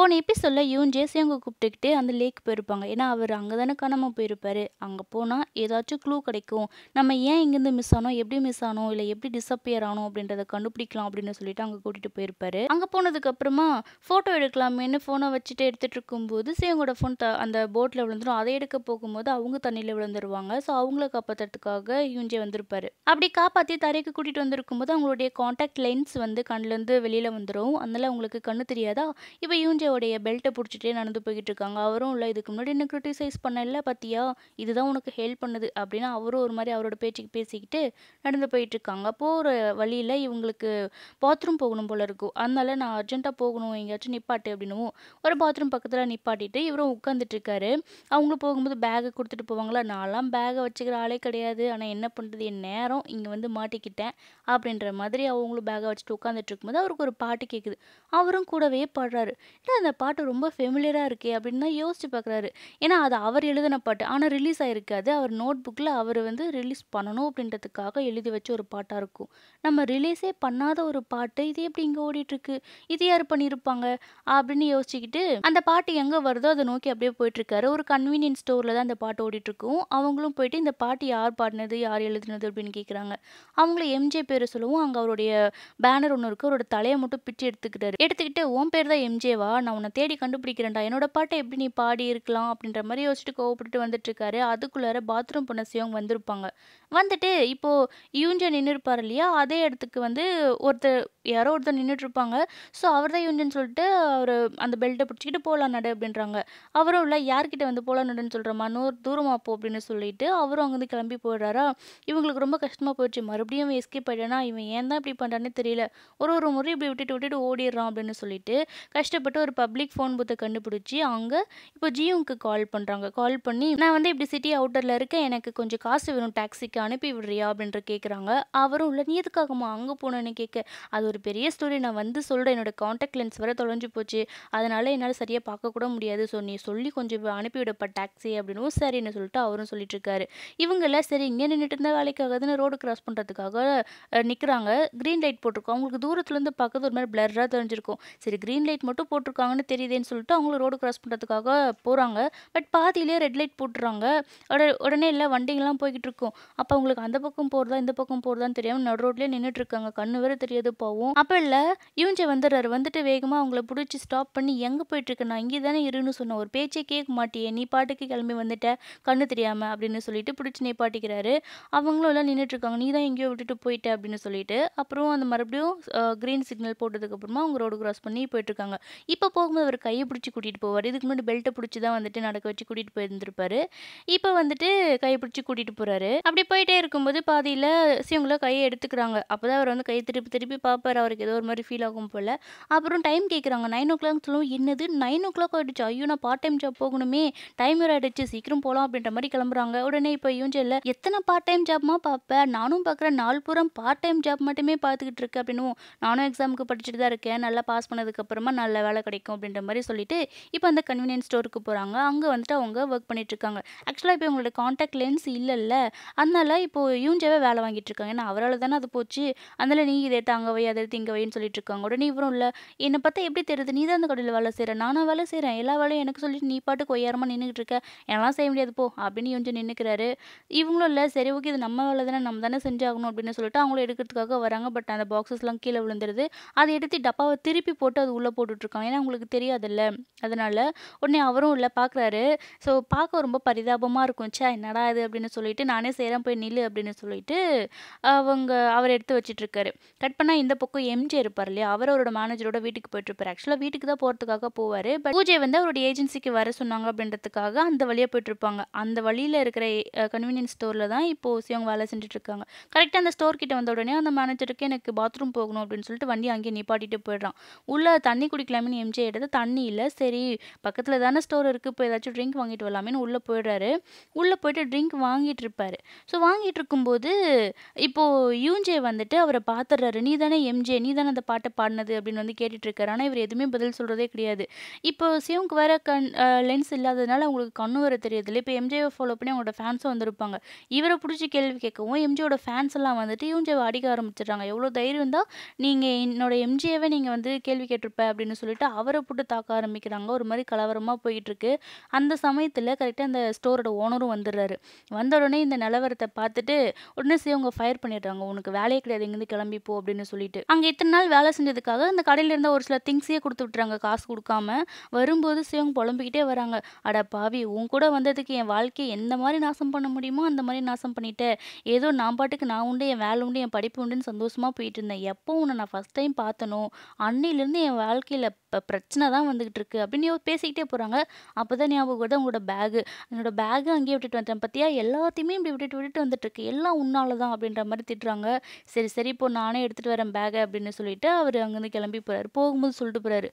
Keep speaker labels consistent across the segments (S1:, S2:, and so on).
S1: போன எபிசோடில் யூன் ஜேசியங்க கூப்பிட்டுக்கிட்டு அந்த லேக் போயிருப்பாங்க ஏன்னா அவர் அங்கே தானே காணாமல் போயிருப்பார் அங்கே போனால் ஏதாச்சும் க்ளூ கிடைக்கும் நம்ம ஏன் இங்கேருந்து மிஸ் ஆனோம் எப்படி மிஸ் ஆனோம் இல்லை எப்படி டிஸப்பியர் ஆனோம் அப்படின்றத கண்டுபிடிக்கலாம் அப்படின்னு சொல்லிட்டு அங்கே கூட்டிகிட்டு போயிருப்பாரு அங்கே போனதுக்கப்புறமா ஃபோட்டோ எடுக்கலாமேன்னு ஃபோனை வச்சுட்டு எடுத்துகிட்டு இருக்கும்போது சேவங்களோட ஃபோன் த அந்த போட்டில் விழுந்துடும் அதை எடுக்க போகும்போது அவங்க தண்ணியில் விழுந்துருவாங்க ஸோ அவங்கள காப்பாற்றுறதுக்காக யூன்ஜே வந்திருப்பார் அப்படி காப்பாற்றி தரைக்கு கூட்டிகிட்டு வந்திருக்கும் போது அவங்களுடைய காண்டாக்ட் லென்ஸ் வந்து கண்ணிலேருந்து வெளியில் வந்துடும் அதனால் அவங்களுக்கு கண்ணு தெரியாதா இப்போ யூன்ஜே விஜயோடைய பெல்ட்டை பிடிச்சிட்டே நடந்து போய்கிட்டு இருக்காங்க அவரும் இல்லை இதுக்கு முன்னாடி என்ன க்ரிட்டிசைஸ் இல்லை பார்த்தியா இதுதான் உனக்கு ஹெல்ப் பண்ணுது அப்படின்னு அவரும் ஒரு மாதிரி அவரோட பேச்சுக்கு பேசிக்கிட்டு நடந்து போயிட்டு இருக்காங்க போகிற வழியில் இவங்களுக்கு பாத்ரூம் போகணும் போல இருக்கும் அதனால நான் அர்ஜென்ட்டாக போகணும் எங்கேயாச்சும் நிப்பாட்டு அப்படின்னும் ஒரு பாத்ரூம் பக்கத்தில் நிப்பாட்டிட்டு இவரும் உட்காந்துட்டு இருக்காரு அவங்களும் போகும்போது பேகை கொடுத்துட்டு போவாங்களா நான்லாம் பேகை வச்சுக்கிற ஆளே கிடையாது ஆனால் என்ன பண்ணுறது என் நேரம் இங்கே வந்து மாட்டிக்கிட்டேன் அப்படின்ற மாதிரி அவங்களும் பேக்கை வச்சுட்டு உட்காந்துட்டு இருக்கும்போது அவருக்கு ஒரு பாட்டு கேட்குது அவரும் கூடவே பாடுறாரு இல்லை அந்த பாட்டு ரொம்ப ஃபெமிலியராக இருக்கே அப்படின்னு தான் யோசிச்சு பார்க்குறாரு ஏன்னா அது அவர் எழுதின பாட்டு ஆனால் ரிலீஸ் ஆகிருக்காது அவர் நோட் புக்கில் அவர் வந்து ரிலீஸ் பண்ணணும் அப்படின்றதுக்காக எழுதி வச்ச ஒரு பாட்டாக இருக்கும் நம்ம ரிலீஸே பண்ணாத ஒரு பாட்டு இது எப்படி இங்கே ஓடிட்டுருக்கு இது யார் பண்ணியிருப்பாங்க அப்படின்னு யோசிச்சுக்கிட்டு அந்த பாட்டு எங்கே வருதோ அதை நோக்கி அப்படியே போயிட்டுருக்காரு ஒரு கன்வீனியன்ஸ் ஸ்டோரில் தான் அந்த பாட்டு ஓடிட்டுருக்கும் அவங்களும் போயிட்டு இந்த பாட்டு யார் பாடினது யார் எழுதினது அப்படின்னு கேட்குறாங்க அவங்கள எம்ஜே பேர் பேர் சொல்லவும் அங்கே அவருடைய பேனர் ஒன்று இருக்குது அவரோட தலையை மட்டும் பிச்சு எடுத்துக்கிட்டாரு எடுத்துக்கிட்டு உன் பேர் தான் எம்ஜேவா நான் உன்னை தேடி கண்டுபிடிக்கிறேன்டா என்னோட பாட்டை எப்படி நீ பாடி இருக்கலாம் அப்படின்ற மாதிரி யோசிச்சுட்டு கோவப்பட்டு வந்துட்டு இருக்காரு அதுக்குள்ளார பாத்ரூம் பொண்ண சிவங்க வந்திருப்பாங்க வந்துட்டு இப்போது நின்று நின்றுருப்பார் இல்லையா அதே இடத்துக்கு வந்து ஒருத்தர் யாரோ ஒருத்தர் நின்றுட்டுருப்பாங்க ஸோ அவர் தான் யூஞ்சன் சொல்லிட்டு அவர் அந்த பெல்ட்டை பிடிச்சிக்கிட்டு போகலாம் நடு அப்படின்றாங்க அவரும் இல்லை யார்கிட்ட வந்து போகலாம் நடுன்னு சொல்கிறமா நூறு தூரமாக போ அப்படின்னு சொல்லிட்டு அவரும் அங்கேருந்து கிளம்பி போயிடுறாரா இவங்களுக்கு ரொம்ப கஷ்டமாக போயிடுச்சு மறுபடியும் எஸ்கேப் ஆகிட்டானா இவன் ஏன் தான் இப்படி பண்ணுறான்னு தெரியல ஒரு ஒரு முறை இப்படி விட்டுட்டு விட்டுட்டு ஓடிடுறான் அப்படின்னு சொல்லிட்டு கஷ்டப்பட்டு ஒரு பப்ளிக் ஃபோன் புத்தை கண்டுபிடிச்சி அங்கே இப்போ ஜியோவுக்கு கால் பண்ணுறாங்க கால் பண்ணி நான் வந்து இப்படி சிட்டி அவுட்டரில் இருக்கேன் எனக்கு கொஞ்சம் காசு வேணும் டாக்ஸிக்கு அனுப்பி விடுறியா அப்படின்ற கேட்குறாங்க அவரும் இல்லை நீ எதுக்காகமா அங்கே போனேன்னு கேட்க அது ஒரு பெரிய ஸ்டோரி நான் வந்து சொல்கிறேன் என்னோடய காண்டாக்ட் லென்ஸ் வர தொலைஞ்சு போச்சு அதனால் என்னால் சரியாக பார்க்கக்கூட முடியாது ஸோ நீ சொல்லி கொஞ்சம் அனுப்பிவிடப்பா டாக்ஸி அப்படின்னு சரின்னு சொல்லிட்டு அவரும் சொல்லிட்டுருக்காரு இவங்கெல்லாம் சரி இங்கே நின்றுட்டு இருந்தால் வேலைக்காகதுன்னு ரோடு கிராஸ் பண்ணுறதுக்காக நிற்கிறாங்க க்ரீன் லைட் போட்டிருக்கோம் அவங்களுக்கு தூரத்துலேருந்து பார்க்கறது ஒரு மாதிரி பிளர்ராக தெரிஞ்சிருக்கும் சரி க்ரீன் லைட் மட்டும் போட்டிருக்காங்கன்னு தெரியுதுன்னு சொல்லிட்டு அவங்களும் ரோடு கிராஸ் பண்ணுறதுக்காக போகிறாங்க பட் பாதியிலே ரெட் லைட் போட்டுறாங்க உடனே எல்லாம் வண்டிங்கெல்லாம் போய்கிட்டு இருக்கும் அப்போ அப்போ அவங்களுக்கு அந்த பக்கம் போகிறதா இந்த பக்கம் போகிறதான்னு தெரியாமல் நடு ரோட்லேயே நின்றுட்டு இருக்காங்க கண்ணு வேற தெரியாது போவோம் அப்போ இல்லை இவஞ்ச வந்துடுறாரு வந்துட்டு வேகமாக அவங்கள பிடிச்சி ஸ்டாப் பண்ணி எங்கே போயிட்டுருக்க நான் இங்கே தானே இருன்னு சொன்ன ஒரு பேச்சே கேட்க மாட்டியே நீ பாட்டுக்கு கிளம்பி வந்துட்ட கண்ணு தெரியாமல் அப்படின்னு சொல்லிட்டு பிடிச்சி நீ பாட்டிக்கிறாரு அவங்களும் எல்லாம் இருக்காங்க நீ தான் எங்கேயோ விட்டுட்டு போயிட்ட அப்படின்னு சொல்லிட்டு அப்புறம் அந்த மறுபடியும் க்ரீன் சிக்னல் போட்டதுக்கப்புறமா அவங்க ரோடு கிராஸ் பண்ணி போயிட்டுருக்காங்க இப்போ போகும்போது அவர் கையை பிடிச்சி கூட்டிகிட்டு போவார் இதுக்கு முன்னாடி பெல்ட்டை பிடிச்சி தான் வந்துட்டு நடக்க வச்சு கூட்டிகிட்டு போயிருந்திருப்பாரு இப்போ வந்துட்டு கையை பிடிச்சி கூட்டிகிட்டு போகிறாரு அப்படி போய் போயிட்டே இருக்கும்போது பாதியில் சிவங்கள கையை எடுத்துக்கிறாங்க அப்போ தான் அவர் வந்து கையை திருப்பி திருப்பி பார்ப்பார் அவருக்கு ஏதோ ஒரு மாதிரி ஃபீல் ஆகும் போல் அப்புறம் டைம் கேட்குறாங்க நைன் ஓ கிளாக் சொல்லுவோம் என்னது நைன் ஓ கிளாக் ஆகிடுச்சு ஐயோ நான் பார்ட் டைம் ஜாப் போகணுமே டைம் வேறு ஆகிடுச்சு சீக்கிரம் போகலாம் அப்படின்ற மாதிரி கிளம்புறாங்க உடனே இப்போ சொல்ல எத்தனை பார்ட் டைம் ஜாப்மா பார்ப்பேன் நானும் பார்க்குறேன் நாலு பூரம் பார்ட் டைம் ஜாப் மட்டுமே பார்த்துக்கிட்டு இருக்கு அப்படின்னு நானும் எக்ஸாமுக்கு படிச்சுட்டு தான் இருக்கேன் நல்லா பாஸ் பண்ணதுக்கப்புறமா நல்ல வேலை கிடைக்கும் அப்படின்ற மாதிரி சொல்லிட்டு இப்போ அந்த கன்வீனியன்ஸ் ஸ்டோருக்கு போகிறாங்க அங்கே வந்துட்டு அவங்க ஒர்க் இருக்காங்க ஆக்சுவலாக இப்போ இவங்களோட காண்டாக்ட் லென்ஸ் இல்லைல்ல அதனால பதிலாக இப்போது யூஞ்சாவே வேலை வாங்கிட்டு இருக்காங்க ஏன்னா அவரால் தானே அது போச்சு அதனால் நீ இதை எடுத்து அங்கே வை அதை எடுத்து இங்கே வைன்னு சொல்லிட்டு இருக்காங்க உடனே இவரும் இல்லை என்னை பார்த்தா எப்படி தெரியுது நீ தான் அந்த கடையில் வேலை செய்கிற நானும் வேலை செய்கிறேன் எல்லா வேலையும் எனக்கு சொல்லிட்டு நீ பாட்டுக்கு கொய்யாரமாக நின்றுட்டு இருக்க என்னால் செய்ய முடியாது போ அப்படின்னு யூஞ்சு நின்றுக்கிறாரு இவங்களும் இல்லை சரி ஓகே இது நம்ம வேலை தானே நம்ம தானே செஞ்சாகணும் அப்படின்னு சொல்லிட்டு அவங்களும் எடுக்கிறதுக்காக வராங்க பட் அந்த பாக்ஸஸ்லாம் கீழே விழுந்துருது அதை எடுத்து டப்பாவை திருப்பி போட்டு அது உள்ளே போட்டுட்ருக்காங்க ஏன்னா அவங்களுக்கு தெரியாதுல்ல அதனால் உடனே அவரும் இல்லை பார்க்குறாரு ஸோ பார்க்க ரொம்ப பரிதாபமாக இருக்கும் சே என்னடா இது அப்படின்னு சொல்லிட்டு நானே செய்கிறேன் போய் நில்லு அப்படின்னு சொல்லிட்டு அவங்க அவர் எடுத்து வச்சிட்ருக்காரு கட் பண்ணால் இந்த பக்கம் எம்ஜே இருப்பார் இல்லையா அவர் அவரோட மேனேஜரோட வீட்டுக்கு போயிட்டுருப்பார் ஆக்சுவலாக வீட்டுக்கு தான் போகிறதுக்காக போவார் பட் பூஜை வந்து அவருடைய ஏஜென்சிக்கு வர சொன்னாங்க அப்படின்றதுக்காக அந்த வழியாக போயிட்டுருப்பாங்க அந்த வழியில் இருக்கிற கன்வீனியன்ஸ் ஸ்டோரில் தான் இப்போ சிவங்க வேலை செஞ்சுட்ருக்காங்க கரெக்டாக அந்த ஸ்டோர் கிட்ட வந்த உடனே அந்த மேனேஜருக்கு எனக்கு பாத்ரூம் போகணும் அப்படின்னு சொல்லிட்டு வண்டி அங்கேயே நிப்பாட்டிட்டு போயிடுறான் உள்ளே தண்ணி குடிக்கலாமேன்னு எம்ஜே எடுத்து தண்ணி இல்லை சரி பக்கத்தில் தானே ஸ்டோர் இருக்குது இப்போ ஏதாச்சும் ட்ரிங்க் வாங்கிட்டு வரலாமேன்னு உள்ளே போயிடுறாரு உள்ளே போயிட்டு ட்ரிங்க் வாங்கிட்டு இருப்பார் ஸோ வாங்கிட்டு இருக்கும்போது இப்போது யூஞ்சே வந்துட்டு அவரை பார்த்துடுறாரு நீ தானே எம்ஜே நீ தானே அந்த பாட்டை பாடினது அப்படின்னு வந்து கேட்டுட்ருக்காரு ஆனால் இவர் எதுவுமே பதில் சொல்கிறதே கிடையாது இப்போ சிவங்க வேற கண் லென்ஸ் இல்லாததுனால அவங்களுக்கு கண்ணு வர இல்லை இப்போ எம்ஜேவை ஃபாலோ பண்ணி அவங்களோட ஃபேன்ஸும் வந்திருப்பாங்க இவரை பிடிச்சி கேள்வி கேட்கவும் எம்ஜியோட ஃபேன்ஸ் எல்லாம் வந்துட்டு யூஞ்சேவை அடிக்க ஆரம்பிச்சிடுறாங்க எவ்வளோ தைரியம் இருந்தால் நீங்கள் என்னோட எம்ஜிஏவே நீங்கள் வந்து கேள்வி கேட்டிருப்ப அப்படின்னு சொல்லிட்டு அவரை போட்டு தாக்க ஆரம்பிக்கிறாங்க ஒரு மாதிரி கலவரமாக போயிட்டுருக்கு அந்த சமயத்தில் கரெக்டாக அந்த ஸ்டோரோட ஓனரும் வந்துடுறாரு வந்த உடனே இந்த நிலவரத்தை பார்த்துட்டு உடனே சரி அவங்க ஃபயர் பண்ணிடுறாங்க உனக்கு வேலையே கிடையாது இங்கேருந்து கிளம்பி போ அப்படின்னு சொல்லிட்டு அங்கே இத்தனை நாள் வேலை செஞ்சதுக்காக அந்த கடையில் இருந்த ஒரு சில திங்ஸையே கொடுத்து விட்டுறாங்க காசு கொடுக்காம வரும்போது சிவங்க புலம்பிக்கிட்டே வராங்க அட பாவி உன் கூட வந்ததுக்கு என் வாழ்க்கையை எந்த மாதிரி நாசம் பண்ண முடியுமோ அந்த மாதிரி நாசம் பண்ணிட்டேன் ஏதோ நான் பாட்டுக்கு நான் உண்டு என் வேலை உண்டு என் படிப்பு உண்டுன்னு சந்தோஷமாக போயிட்டு இருந்தேன் எப்போ உன்னை நான் ஃபஸ்ட் டைம் பார்த்தனோ அன்னையிலேருந்து என் வாழ்க்கையில் இப்போ பிரச்சனை தான் வந்துகிட்டு இருக்கு அப்படின்னு பேசிக்கிட்டே போகிறாங்க அப்போ தான் ஞாபகம் வருது அவங்களோட பேகு என்னோட பேகு அங்கேயே விட்டுட்டு வந்துட்டேன் பார்த்தியா எல்லாத்தையுமே இப்படி விட்டுட்டு விட்டுட்டு போயிட்டு வந்துட்டுருக்கு எல்லாம் உன்னால தான் அப்படின்ற மாதிரி திட்டுறாங்க சரி சரி இப்போ நானே எடுத்துகிட்டு வரேன் பேகை அப்படின்னு சொல்லிட்டு அவர் அங்கேருந்து கிளம்பி போகிறாரு போகும்போது சொல்லிட்டு போகிறாரு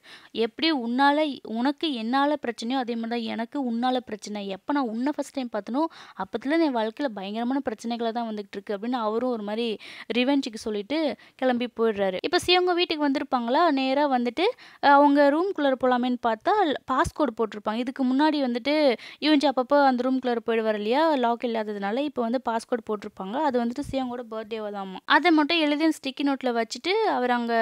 S1: எப்படி உன்னால் உனக்கு என்னால் பிரச்சனையோ அதே மாதிரி தான் எனக்கு உன்னால் பிரச்சனை எப்போ நான் உன்னை ஃபஸ்ட் டைம் பார்த்தனோ அப்போத்துல என் வாழ்க்கையில் பயங்கரமான பிரச்சனைகளை தான் வந்துகிட்டு இருக்கு அப்படின்னு அவரும் ஒரு மாதிரி ரிவெஞ்சுக்கு சொல்லிட்டு கிளம்பி போயிடுறாரு இப்போ சிவங்க வீட்டுக்கு வந்திருப்பாங்களா நேராக வந்துட்டு அவங்க ரூம்குள்ளே போகலாமேன்னு பார்த்தா பாஸ்கோர்ட் போட்டிருப்பாங்க இதுக்கு முன்னாடி வந்துட்டு இவன் அப்பப்போ அந்த ரூம்குள்ளே போயிடுவார் இல்லையா லாக் இல்லாததுனால இப்போ வந்து பாஸ் பாஸ்கோட் போட்டிருப்பாங்க அது வந்துட்டு சிவங்கோட பர்த்டேவாதான் அதை மட்டும் எழுதி ஸ்டிக்கி நோட்டில் வச்சுட்டு அவர் அங்கே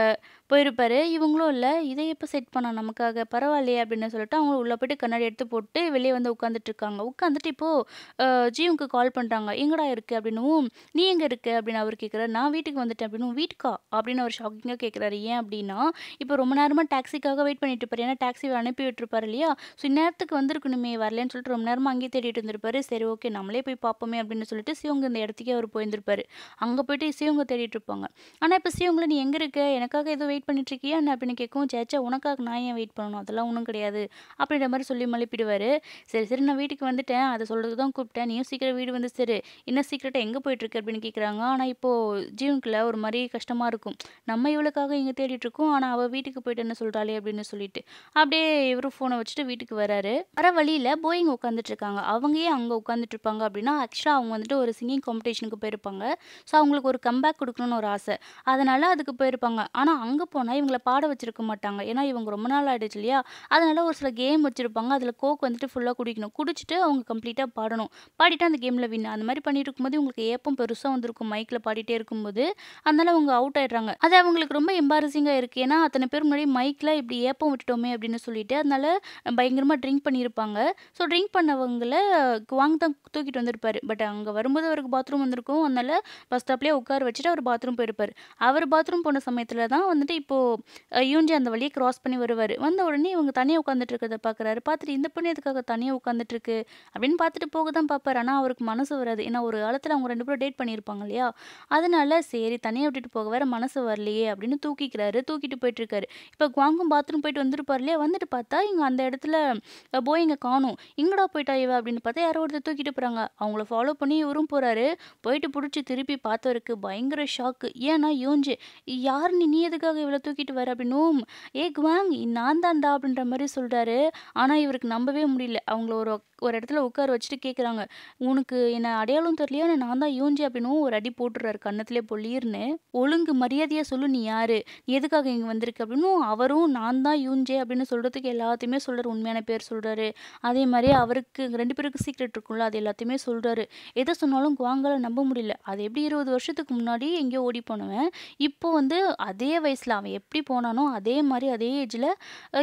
S1: போயிருப்பாரு இவங்களும் இல்லை இதை எப்போ செட் பண்ணா நமக்காக பரவாயில்லையே அப்படின்னு சொல்லிட்டு அவங்க உள்ளே போயிட்டு கண்ணாடி எடுத்து போட்டு வெளியே வந்து உட்காந்துட்டு இருக்காங்க உட்காந்துட்டு இப்போது ஜீவுக்கு கால் பண்ணுறாங்க எங்கடா இருக்கு அப்படின்னும் நீ எங்கே இருக்கு அப்படின்னு அவர் கேட்குறாரு நான் வீட்டுக்கு வந்துட்டேன் அப்படின்னு வீட்டுக்கா அப்படின்னு அவர் ஷாக்கிங்காக கேட்குறாரு ஏன் அப்படின்னா இப்போ ரொம்ப நேரமாக டாக்ஸிக்காக வெயிட் பண்ணிட்டு இருப்பார் ஏன்னா டாக்ஸி அனுப்பி விட்டுருப்பார் இல்லையா ஸோ இந்நேரத்துக்கு வந்திருக்கணுமே வரலன்னு சொல்லிட்டு ரொம்ப நேரமாக அங்கேயே தேடிட்டு இருந்திருப்பாரு சரி ஓகே நம்மளே போய் பார்ப்போமே அப்படின்னு சொல்லிட்டு சிவங்க இந்த இடத்துக்கே அவர் போயிருந்திருப்பாரு அங்கே போயிட்டு சிவங்க தேடிட்டு இருப்பாங்க ஆனால் இப்போ சிவங்களை நீ எங்கே இருக்க எனக்காக எதுவும் வெயிட் பண்ணிட்டுருக்கியா என்ன அப்படின்னு கேட்கும் சேச்சா உனக்காக நான் ஏன் வெயிட் பண்ணணும் அதெல்லாம் ஒன்றும் கிடையாது அப்படின்ற மாதிரி சொல்லி மழுப்பிடுவார் சரி சரி நான் வீட்டுக்கு வந்துட்டேன் அதை சொல்கிறதுக்கு தான் கூப்பிட்டேன் நீயும் சீக்கிரம் வீடு வந்து சரி என்ன சீக்கிரட்டாக எங்கே போயிட்டுருக்கு அப்படின்னு கேட்குறாங்க ஆனால் இப்போது ஜீவனுக்குள்ள ஒரு மாதிரி கஷ்டமாக இருக்கும் நம்ம இவளுக்காக இங்கே தேடிட்டுருக்கோம் ஆனால் அவள் வீட்டுக்கு போயிட்டு என்ன சொல்கிறாளே அப்படின்னு சொல்லிட்டு அப்படியே இவரும் ஃபோனை வச்சுட்டு வீட்டுக்கு வராரு வர வழியில் போயிங் உட்காந்துட்ருக்காங்க அவங்கயே அங்கே உட்காந்துட்டு இருப்பாங்க அப்படின்னா ஆக்சுவலாக அவங்க வந்துட்டு ஒரு சிங்கிங் காம்படிஷனுக்கு போயிருப்பாங்க ஸோ அவங்களுக்கு ஒரு கம்பேக் கொடுக்கணும்னு ஒரு ஆசை அதனால் அதுக்கு போயிருப்பாங்க ஆனால் அங்கே போனால் இவங்களை பாட வச்சிருக்க மாட்டாங்க ஏன்னா இவங்க ரொம்ப நாள் ஆகிடுச்சு இல்லையா அதனால் ஒரு சில கேம் வச்சுருப்பாங்க அதில் கோக் வந்துட்டு ஃபுல்லாக குடிக்கணும் குடிச்சிட்டு அவங்க கம்ப்ளீட்டாக பாடணும் பாடிட்டு அந்த கேமில் வின் அந்த மாதிரி பண்ணிட்டு இருக்கும்போது இவங்களுக்கு ஏப்பம் பெருசாக வந்திருக்கும் மைக்கில் பாடிட்டே இருக்கும்போது அதனால் அவங்க அவுட் ஆகிடுறாங்க அது அவங்களுக்கு ரொம்ப எம்பாரசிங்காக இருக்குது ஏன்னா அத்தனை பேர் முன்னாடி மைக்கில் இப்படி ஏப்பம் விட்டுட்டோமே அப்படின்னு சொல்லிட்டு அதனால் பயங்கரமாக ட்ரிங்க் பண்ணியிருப்பாங்க ஸோ ட்ரிங்க் பண்ணவங்களை வாங்க தான் தூக்கிட்டு வந்திருப்பார் பட் அங்கே வரும்போது அவருக்கு பாத்ரூம் வந்திருக்கும் அதனால் பஸ் ஸ்டாப்லேயே உட்கார வச்சுட்டு அவர் பாத்ரூம் போயிருப்பார் அவர் பாத்ரூம் போன சமயத்தில் தான் வந்துட்டு இப்போது யூன்ஜி அந்த வழியை க்ராஸ் பண்ணி வருவார் வந்த உடனே இவங்க தனியாக உட்காந்துட்டு இருக்கிறத பார்க்குறாரு பார்த்துட்டு இந்த பொண்ணு எதுக்காக தனியாக உட்காந்துட்ருக்கு அப்படின்னு பார்த்துட்டு போக தான் பார்ப்பார் ஆனால் அவருக்கு மனசு வராது ஏன்னா ஒரு காலத்தில் அவங்க ரெண்டு பேரும் டேட் பண்ணியிருப்பாங்க இல்லையா அதனால சரி தனியாக விட்டுட்டு போக வேற மனசு வரலையே அப்படின்னு தூக்கிக்கிறாரு தூக்கிட்டு போயிட்டுருக்காரு இப்போ குவாங்கும் பாத்ரூம் போயிட்டு வந்துருப்பார் இல்லையா வந்துட்டு பார்த்தா இங்கே அந்த இடத்துல போய் இங்கே காணும் இங்கடா போயிட்டா இவ அப்படின்னு பார்த்தா யாரோ ஒருத்தர் தூக்கிட்டு போகிறாங்க அவங்கள ஃபாலோ பண்ணி இவரும் போகிறாரு போயிட்டு பிடிச்சி திருப்பி பார்த்தவருக்கு பயங்கர ஷாக்கு ஏன்னா யோஞ்சு யார் நீ எதுக்காக இவ்வளோ தூக்கிட்டு வர அப்படின்னும் ஏ குவாங் நான் தான்டா அப்படின்ற மாதிரி சொல்கிறாரு ஆனால் இவருக்கு நம்பவே முடியல அவங்கள ஒரு ஒரு இடத்துல உட்கார வச்சுட்டு கேட்குறாங்க உனக்கு என்ன அடையாளம் தெரியலையா நான் தான் யூஞ்சி அப்படின்னும் ஒரு அடி போட்டுறாரு கன்னத்திலே பொல்லிர்னு ஒழுங்கு மரியாதையாக சொல்லு நீ யாரு எதுக்காக இங்கே வந்திருக்கு அப்படின்னு அவரும் நான் தான் யூஞ்சே அப்படின்னு சொல்கிறதுக்கு எல்லாத்தையுமே சொல்கிறார் உண்மையான பேர் சொல்கிறாரு அதே மாதிரி அவருக்கு ரெண்டு பேருக்கு சீக்ரெட் இருக்கும்ல அது எல்லாத்தையுமே சொல்கிறாரு எதை சொன்னாலும் குவாங்கால நம்ப முடியல அது எப்படி இருபது வருஷத்துக்கு முன்னாடி எங்கேயோ ஓடி போனவன் இப்போ வந்து அதே வயசில் அவன் எப்படி போனானோ அதே மாதிரி அதே ஏஜில்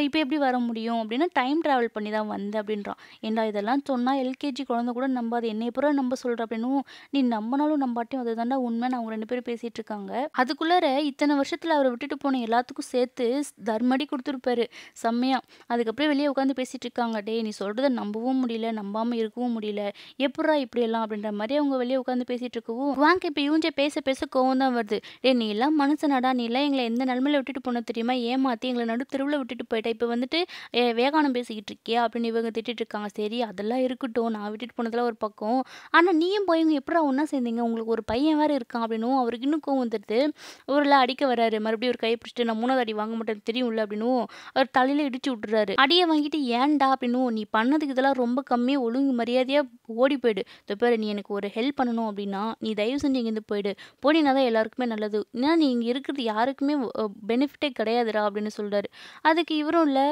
S1: இப்போ எப்படி வர முடியும் அப்படின்னா டைம் ட்ராவல் பண்ணி தான் வந்தேன் அப்படின்றான் ஏன்னா இதெல்லாம் சொன்னால் எல்கேஜி குழந்த கூட நம்பாது என்னை பூரா நம்ப சொல்கிற அப்படின்னும் நீ நம்பினாலும் நம்பாட்டியும் அதை தாண்டா உண்மைன்னு அவங்க ரெண்டு பேரும் பேசிகிட்டு இருக்காங்க அதுக்குள்ளார இத்தனை வருஷத்தில் அவரை விட்டுட்டு போன எல்லாத்துக்கும் சேர்த்து தர்மடி கொடுத்துருப்பாரு செம்மையா அதுக்கப்புறம் வெளியே உட்காந்து பேசிகிட்டு இருக்காங்க டே நீ சொல்கிறத நம்பவும் முடியல நம்பாமல் இருக்கவும் முடியல எப்படா இப்படியெல்லாம் அப்படின்ற மாதிரி அவங்க வெளியே உட்காந்து பேசிகிட்டு இருக்கவும் வாங்க இப்போ இவஞ்சே பேச பேச கோவம் தான் வருது டே நீ எல்லாம் மனுஷனாடா நீ எல்லாம் எங்களை எந்த நிலம நடுமையில் விட்டுட்டு போனது தெரியுமா ஏமாற்றி எங்களை நடு திருவிழா விட்டுட்டு போயிட்டேன் இப்போ வந்துட்டு வேகானம் பேசிக்கிட்டு இருக்கே அப்படின்னு இவங்க திட்டிட்டு இருக்காங்க சரி அதெல்லாம் இருக்கட்டும் நான் விட்டுட்டு போனதெல்லாம் ஒரு பக்கம் ஆனால் நீயும் போய் இவங்க எப்படா ஒன்றா சேர்ந்தீங்க உங்களுக்கு ஒரு பையன் வேறு இருக்கான் அப்படின்னும் அவருக்கு இன்னும் கோவம் வந்துடுது ஊரில் அடிக்க வராரு மறுபடியும் ஒரு கை பிடிச்சிட்டு நான் மூணாவது அடி வாங்க மாட்டேன் தெரியும்ல அப்படின்னும் அவர் தலையில் இடிச்சு விட்டுறாரு அடியை வாங்கிட்டு ஏன்டா அப்படின்னும் நீ பண்ணதுக்கு இதெல்லாம் ரொம்ப கம்மியாக ஒழுங்கு மரியாதையாக ஓடி போயிடு பேர் நீ எனக்கு ஒரு ஹெல்ப் பண்ணணும் அப்படின்னா நீ தயவு செஞ்சு இங்கேருந்து போயிடு போனீங்கன்னா தான் எல்லாருக்குமே நல்லது ஏன்னா நீ இங்கே இருக்கிறது யாருக்குமே பெனிஃபிட்டே கிடையாதுடா அப்படின்னு சொல்கிறாரு அதுக்கு இவரும் இல்லை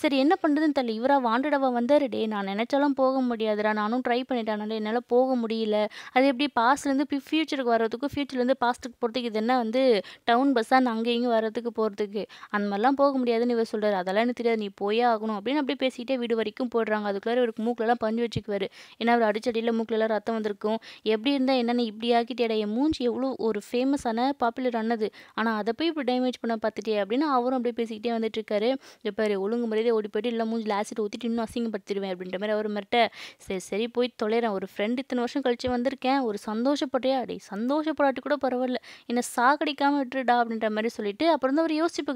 S1: சரி என்ன பண்ணுறதுன்னு தெரியல இவராக வாண்டடவா வந்தார் டே நான் நினச்சாலும் போக முடியாதுடா நானும் ட்ரை பண்ணிட்டேன் என்னால் போக முடியல அது எப்படி பாஸ்ட்லேருந்து ஃப்யூச்சருக்கு வர்றதுக்கும் ஃப்யூச்சர்லேருந்து பாஸ்ட்டுக்கு போகிறதுக்கு இது என்ன வந்து டவுன் பஸ்ஸாக நான் அங்கே இங்கே வர்றதுக்கு போகிறதுக்கு அந்த மாதிரிலாம் போக முடியாதுன்னு இவர் சொல்கிறார் அதெல்லாம் எனக்கு தெரியாது நீ போயே ஆகணும் அப்படின்னு அப்படியே பேசிக்கிட்டே வீடு வரைக்கும் போடுறாங்க அதுக்குள்ளே இவருக்கு மூக்கிலலாம் பஞ்சு வச்சுக்குவார் ஏன்னா அவர் அடிச்சடியில் மூக்கிலலாம் ரத்தம் வந்திருக்கும் எப்படி இருந்தால் என்னென்ன இப்படி ஆக்கிட்டேடா என் மூஞ்சி எவ்வளோ ஒரு ஃபேமஸான பாப்புலர் ஆனது ஆனால் அதை போய் இப்படி டேமேஜ் பண்ண பார்த்துட்டே அப்படின்னு அவரும் அப்படியே பேசிக்கிட்டே வந்துட்டு இருக்காரு ஒழுங்கு முறையே ஓடி போயிட்டு இல்லை மூஞ்சி லாஸ்ட் ஊற்றிட்டு இன்னும் அசிங்கப்படுத்திடுவேன் அப்படின்ற மாதிரி அவர் மிரட்ட சரி சரி போய் தொலைறேன் ஒரு ஃப்ரெண்டு இத்தனை வருஷம் கழிச்சு வந்திருக்கேன் ஒரு சந்தோஷப்பட்டையா அப்படி சந்தோஷப்படாட்டு கூட பரவாயில்ல என்னை சாகடிக்காமல் விட்டுருடா அப்படின்ற மாதிரி சொல்லிட்டு அப்புறம் தான் அவர் யோசிச்சு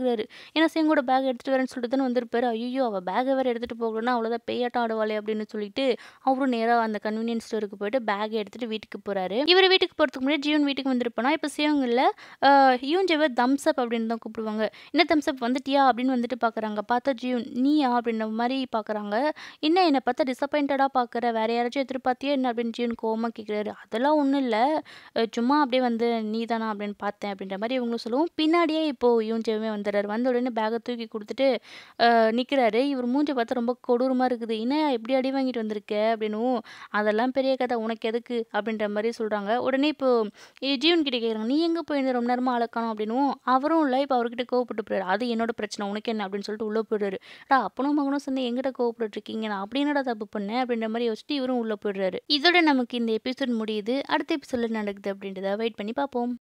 S1: ஏன்னா சேங்கோட பேக் எடுத்துகிட்டு வரேன்னு சொல்லிட்டு தானே வந்திருப்பாரு ஐயோ அவள் பேகை வேறு எடுத்துகிட்டு போகணும்னா அவ்வளோதான் பேயாட்டம் ஆடுவாளே அப்படின்னு சொல்லிட்டு அவரும் நேராக அந்த கன்வீனியன்ஸ் ஸ்டோருக்கு போயிட்டு பேக் எடுத்துகிட்டு வீட்டுக்கு போகிறாரு இவர் வீட்டுக்கு போகிறதுக்கு முன்னாடி ஜீவன் வீட்டுக்கு வந்திருப்பேனா இப்போ சிவங்களில் யூன் ஜெவர் தம்ஸ் அப் அப்படின்னு தான் கூப்பிடுவாங்க என்ன தம்ஸ் அப் வந்துட்டியா அப்படின்னு வந்துட்டு பார்க்குறாங்க பார்த்தா ஜியோ நீயா அப்படின்ற மாதிரி பார்க்குறாங்க என்ன என்னை பார்த்தா டிசப்பாயின்டாக பார்க்குற வேறு யாராச்சும் எதிர்பார்த்தியா என்ன அப்படின்னு ஜீவன் கோமா கேட்குறாரு அதெல்லாம் ஒன்றும் இல்லை சும்மா அப்படியே வந்து நீ தானா அப்படின்னு பார்த்தேன் அப்படின்ற மாதிரி இவங்களும் சொல்லுவோம் பின்னாடியே இப்போது யூஞ்சேவுமே வந்துடுறாரு வந்த உடனே பேகை தூக்கி கொடுத்துட்டு நிற்கிறாரு இவர் மூஞ்சி பார்த்தா ரொம்ப கொடூரமாக இருக்குது என்ன எப்படி அடி வாங்கிட்டு வந்திருக்க அப்படின்னும் அதெல்லாம் பெரிய கதை உனக்கு எதுக்கு அப்படின்ற மாதிரி சொல்கிறாங்க உடனே இப்போ ஜீவன் கிட்டே கேட்குறாங்க நீ எங்கே போயிருந்த ரொம்ப நேரமாக அழக்கணும் அப்படின்னும் அவரும் ஒன்றும் இல்லை இப்போ அவர்கிட்ட கோவப்பட்டு போயிரு அது என்னோட பிரச்சனை உனக்கு என்ன அப்படின்னு சொல்லிட்டு உள்ளே போயிடுறாரு அப்பனும் மகனும் சேர்ந்து எங்கிட்ட கோவப்பட்டு இருக்கீங்க நான் அப்படி என்னடா தப்பு பண்ணேன் அப்படின்ற மாதிரி யோசிச்சு இவரும் உள்ளே போயிடுறாரு இதோட நமக்கு இந்த எபிசோட் முடியுது அடுத்த எபிசோட நடக்குது அப்படின்றத வெயிட் பண்ணி பார்ப்போம்